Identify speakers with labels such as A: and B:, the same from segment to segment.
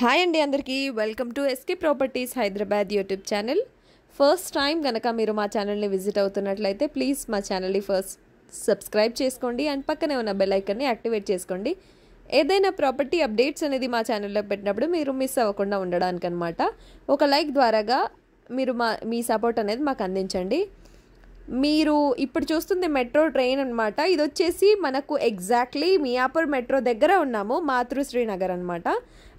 A: hi అండి అందరికీ welcome to SK properties Hyderabad YouTube channel first time కనుక మీరు మా ఛానల్ని విజిట్ అవుతున్నట్లయితే ప్లీజ్ మా ఛానల్ని ఫస్ట్ సబ్స్క్రైబ్ చేసుకోండి అండ్ పక్కనే ఉన్న బెల్ ఐకన్ని యాక్టివేట్ చేసుకోండి ఏదైనా ప్రాపర్టీ అప్డేట్స్ అనేది మా ఛానల్లో పెట్టినప్పుడు మీరు మిస్ అవ్వకుండా ఉండడానికనమాట ఒక లైక్ ద్వారాగా మీరు మా మీ సపోర్ట్ అనేది మాకు అందించండి మీరు ఇప్పుడు చూస్తుంది మెట్రో ట్రైన్ అనమాట ఇది వచ్చేసి మనకు ఎగ్జాక్ట్లీ మియాపూర్ మెట్రో దగ్గర ఉన్నాము మాతృశ్రీనగర్ అనమాట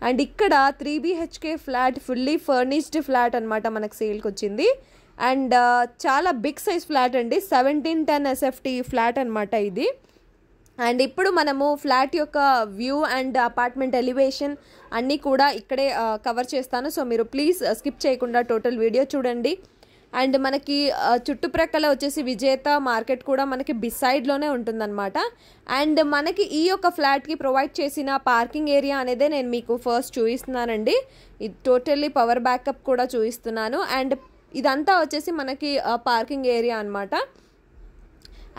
A: అండ్ ఇక్కడ three BHK flat fully furnished flat అనమాట మనకు సేల్కి వచ్చింది అండ్ చాలా బిగ్ సైజ్ ఫ్లాట్ అండి సెవెంటీన్ టెన్ ఎస్ఎఫ్టీ ఫ్లాట్ అనమాట ఇది అండ్ ఇప్పుడు మనము ఫ్లాట్ యొక్క వ్యూ అండ్ అపార్ట్మెంట్ ఎలివేషన్ అన్నీ కూడా ఇక్కడే కవర్ చేస్తాను సో మీరు ప్లీజ్ స్కిప్ చేయకుండా టోటల్ వీడియో చూడండి అండ్ మనకి చుట్టుప్రక్కల వచ్చేసి విజేత మార్కెట్ కూడా మనకి బిసైడ్లోనే ఉంటుందన్నమాట అండ్ మనకి ఈ యొక్క ఫ్లాట్కి ప్రొవైడ్ చేసిన పార్కింగ్ ఏరియా అనేది నేను మీకు ఫస్ట్ చూపిస్తున్నానండి ఇది టోటల్లీ పవర్ బ్యాకప్ కూడా చూపిస్తున్నాను అండ్ ఇదంతా వచ్చేసి మనకి పార్కింగ్ ఏరియా అనమాట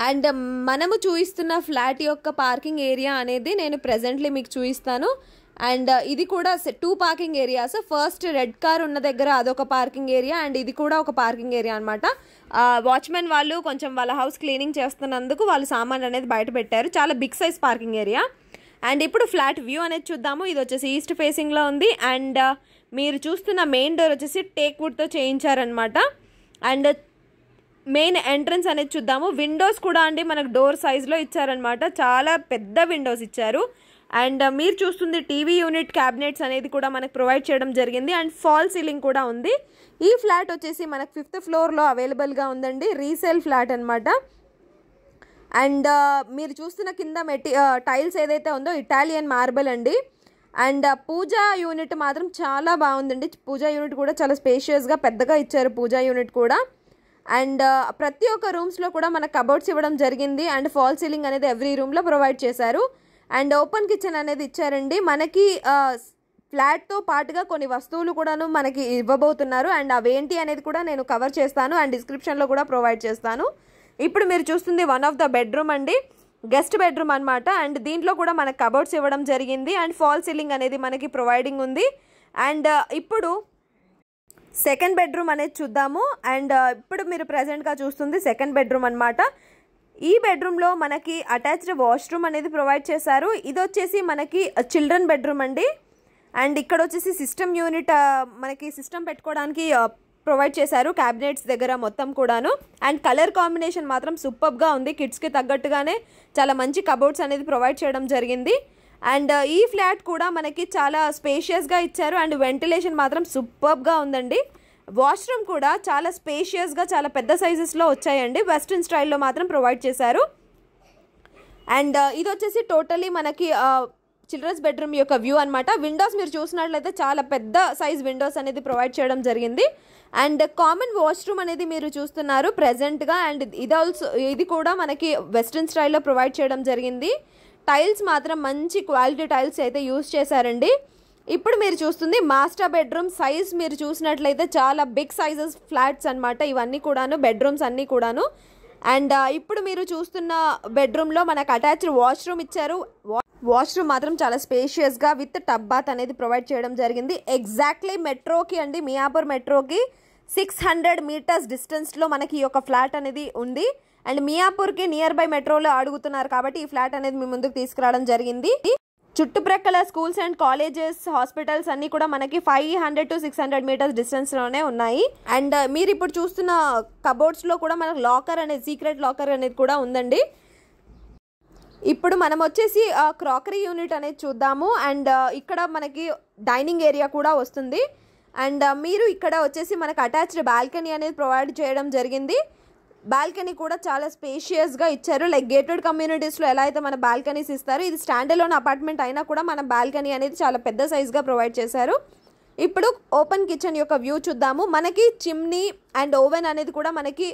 A: అండ్ మనము చూపిస్తున్న ఫ్లాట్ యొక్క పార్కింగ్ ఏరియా అనేది నేను ప్రజెంట్లీ మీకు చూపిస్తాను అండ్ uh, ఇది కూడా two parking areas first red car ఉన్న దగ్గర అదొక పార్కింగ్ ఏరియా అండ్ ఇది కూడా ఒక పార్కింగ్ ఏరియా అనమాట వాచ్మెన్ వాళ్ళు కొంచెం వాళ్ళ హౌస్ క్లీనింగ్ చేస్తున్నందుకు వాళ్ళు సామాన్ అనేది బయట పెట్టారు చాలా big size parking area and ఇప్పుడు ఫ్లాట్ వ్యూ అనేది చూద్దాము ఇది వచ్చేసి ఈస్ట్ ఫేసింగ్లో ఉంది అండ్ uh, మీరు చూస్తున్న మెయిన్ డోర్ వచ్చేసి టేక్ వుడ్తో చేయించారనమాట అండ్ మెయిన్ ఎంట్రన్స్ అనేది చూద్దాము విండోస్ కూడా అండి మనకు డోర్ సైజ్లో ఇచ్చారనమాట చాలా పెద్ద విండోస్ ఇచ్చారు అండ్ మీరు చూస్తుంది టీవీ యూనిట్ క్యాబినెట్స్ అనేది కూడా మనకు ప్రొవైడ్ చేయడం జరిగింది అండ్ ఫాల్ సీలింగ్ కూడా ఉంది ఈ ఫ్లాట్ వచ్చేసి మనకు ఫిఫ్త్ ఫ్లోర్లో అవైలబుల్గా ఉందండి రీసేల్ ఫ్లాట్ అనమాట అండ్ మీరు చూస్తున్న కింద మెటీ టైల్స్ ఏదైతే ఉందో ఇటాలియన్ మార్బల్ అండి అండ్ పూజా యూనిట్ మాత్రం చాలా బాగుందండి పూజా యూనిట్ కూడా చాలా స్పేషియస్గా పెద్దగా ఇచ్చారు పూజా యూనిట్ కూడా అండ్ ప్రతి ఒక్క రూమ్స్లో కూడా మనకు కబోర్డ్స్ ఇవ్వడం జరిగింది అండ్ ఫాల్ సీలింగ్ అనేది ఎవ్రీ రూమ్లో ప్రొవైడ్ చేశారు అండ్ ఓపెన్ కిచెన్ అనేది ఇచ్చారండి మనకి ఫ్లాట్తో పాటుగా కొన్ని వస్తువులు కూడాను మనకి ఇవ్వబోతున్నారు అండ్ అవేంటి అనేది కూడా నేను కవర్ చేస్తాను అండ్ డిస్క్రిప్షన్లో కూడా ప్రొవైడ్ చేస్తాను ఇప్పుడు మీరు చూస్తుంది వన్ ఆఫ్ ద బెడ్రూమ్ అండి గెస్ట్ బెడ్రూమ్ అనమాట అండ్ దీంట్లో కూడా మనకు కబోర్డ్స్ ఇవ్వడం జరిగింది అండ్ ఫాల్ సీలింగ్ అనేది మనకి ప్రొవైడింగ్ ఉంది అండ్ ఇప్పుడు సెకండ్ బెడ్రూమ్ అనేది చూద్దాము అండ్ ఇప్పుడు మీరు ప్రజెంట్గా చూస్తుంది సెకండ్ బెడ్రూమ్ అనమాట ఈ బెడ్రూమ్లో మనకి అటాచ్డ్ వాష్రూమ్ అనేది ప్రొవైడ్ చేశారు ఇది వచ్చేసి మనకి చిల్డ్రన్ బెడ్రూమ్ అండి అండ్ ఇక్కడ వచ్చేసి సిస్టమ్ యూనిట్ మనకి సిస్టమ్ పెట్టుకోవడానికి ప్రొవైడ్ చేశారు క్యాబినెట్స్ దగ్గర మొత్తం కూడాను అండ్ కలర్ కాంబినేషన్ మాత్రం సూపర్గా ఉంది కిడ్స్కి తగ్గట్టుగానే చాలా మంచి కబోర్డ్స్ అనేది ప్రొవైడ్ చేయడం జరిగింది అండ్ ఈ ఫ్లాట్ కూడా మనకి చాలా స్పేషియస్గా ఇచ్చారు అండ్ వెంటిలేషన్ మాత్రం సూపర్గా ఉందండి వాష్రూమ్ కూడా చాలా స్పేషియస్గా చాలా పెద్ద సైజెస్లో వచ్చాయండి వెస్ట్రన్ స్టైల్లో మాత్రం ప్రొవైడ్ చేశారు అండ్ uh, ఇది వచ్చేసి టోటలీ మనకి చిల్డ్రన్స్ uh, బెడ్రూమ్ యొక్క వ్యూ అనమాట విండోస్ మీరు చూసినట్లయితే చాలా పెద్ద సైజ్ విండోస్ అనేది ప్రొవైడ్ చేయడం జరిగింది అండ్ కామన్ వాష్రూమ్ అనేది మీరు చూస్తున్నారు ప్రజెంట్గా అండ్ ఇది ఆల్సో ఇది కూడా మనకి వెస్ట్రన్ స్టైల్లో ప్రొవైడ్ చేయడం జరిగింది టైల్స్ మాత్రం మంచి క్వాలిటీ టైల్స్ అయితే యూస్ చేశారండి ఇప్పుడు మీరు చూస్తుంది మాస్టర్ బెడ్రూమ్ సైజ్ మీరు చూసినట్లయితే చాలా బిగ్ సైజెస్ ఫ్లాట్స్ అనమాట ఇవన్నీ కూడాను బెడ్రూమ్స్ అన్నీ కూడాను అండ్ ఇప్పుడు మీరు చూస్తున్న బెడ్రూమ్లో మనకు అటాచ్డ్ వాష్రూమ్ ఇచ్చారు వాష్రూమ్ మాత్రం చాలా స్పేషియస్గా విత్ టబ్ బాత్ అనేది ప్రొవైడ్ చేయడం జరిగింది ఎగ్జాక్ట్లీ మెట్రోకి అండి మియాపూర్ మెట్రోకి సిక్స్ హండ్రెడ్ మీటర్స్ డిస్టెన్స్లో మనకి ఈ యొక్క ఫ్లాట్ అనేది ఉంది అండ్ మియాపూర్కి నియర్ బై మెట్రోలో అడుగుతున్నారు కాబట్టి ఈ ఫ్లాట్ అనేది మీ ముందుకు తీసుకురావడం జరిగింది చుట్టుప్రక్కల స్కూల్స్ అండ్ కాలేజెస్ హాస్పిటల్స్ అన్నీ కూడా మనకి five hundred to six hundred metres డిస్టెన్స్లోనే ఉన్నాయి అండ్ మీరు ఇప్పుడు చూస్తున్న లో కూడా మనకు లాకర్ అనేది సీక్రెట్ లాకర్ అనేది కూడా ఉందండి ఇప్పుడు మనం వచ్చేసి క్రాకరీ యూనిట్ అనేది చూద్దాము అండ్ ఇక్కడ మనకి డైనింగ్ ఏరియా కూడా వస్తుంది అండ్ మీరు ఇక్కడ వచ్చేసి మనకు అటాచ్డ్ బాల్కనీ అనేది ప్రొవైడ్ చేయడం జరిగింది బాల్కనీ కూడా చాలా స్పేషియస్గా ఇచ్చారు లైక్ గేటెడ్ కమ్యూనిటీస్లో ఎలా అయితే మన బాల్కనీస్ ఇస్తారు ఇది స్టాండలోన్ అపార్ట్మెంట్ అయినా కూడా మన బాల్కనీ అనేది చాలా పెద్ద సైజ్గా ప్రొవైడ్ చేశారు ఇప్పుడు ఓపెన్ కిచెన్ యొక్క వ్యూ చూద్దాము మనకి చిమ్నీ అండ్ ఓవెన్ అనేది కూడా మనకి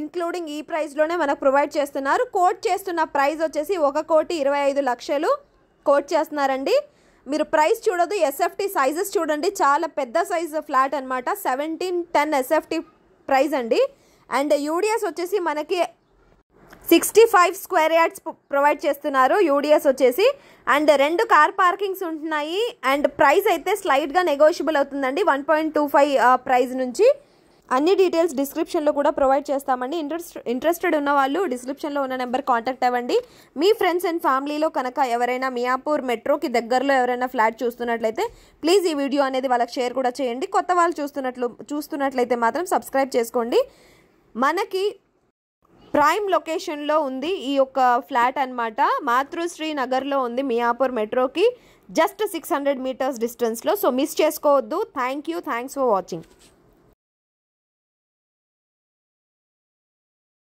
A: ఇంక్లూడింగ్ ఈ ప్రైస్లోనే మనకు ప్రొవైడ్ చేస్తున్నారు కోట్ చేస్తున్న ప్రైస్ వచ్చేసి ఒక కోటి ఇరవై ఐదు లక్షలు కోట్ చేస్తున్నారండి మీరు ప్రైస్ చూడదు ఎస్ఎఫ్టీ సైజెస్ చూడండి చాలా పెద్ద సైజ్ ఫ్లాట్ అనమాట సెవెంటీన్ టెన్ ఎస్ఎఫ్టి ప్రైస్ అండి అండ్ యూడిఎస్ వచ్చేసి మనకి sixty five square yards provide చేస్తున్నారు యూడిఎస్ వచ్చేసి అండ్ రెండు కార్ పార్కింగ్స్ ఉంటున్నాయి అండ్ ప్రైస్ అయితే స్లైడ్గా నెగోషియబుల్ అవుతుందండి one point two five price నుంచి అన్ని డీటెయిల్స్ డిస్క్రిప్షన్లో కూడా ప్రొవైడ్ చేస్తామండి ఇంట్రెస్ట్ ఇంట్రెస్టెడ్ ఉన్న వాళ్ళు డిస్క్రిప్షన్లో ఉన్న నెంబర్ కాంటాక్ట్ అవ్వండి మీ ఫ్రెండ్స్ అండ్ ఫ్యామిలీలో కనుక ఎవరైనా మియాపూర్ మెట్రోకి దగ్గరలో ఎవరైనా ఫ్లాట్ చూస్తున్నట్లయితే ప్లీజ్ ఈ వీడియో అనేది వాళ్ళకి షేర్ కూడా చేయండి కొత్త వాళ్ళు చూస్తున్నట్లు చూస్తున్నట్లయితే మాత్రం సబ్స్క్రైబ్ చేసుకోండి మనకి ప్రైమ్ లొకేషన్లో ఉంది ఈ యొక్క ఫ్లాట్ అనమాట మాతృశ్రీ నగర్లో ఉంది మియాపూర్ మెట్రోకి జస్ట్ సిక్స్ హండ్రెడ్ మీటర్స్ డిస్టెన్స్లో సో మిస్ చేసుకోవద్దు thank you thanks for watching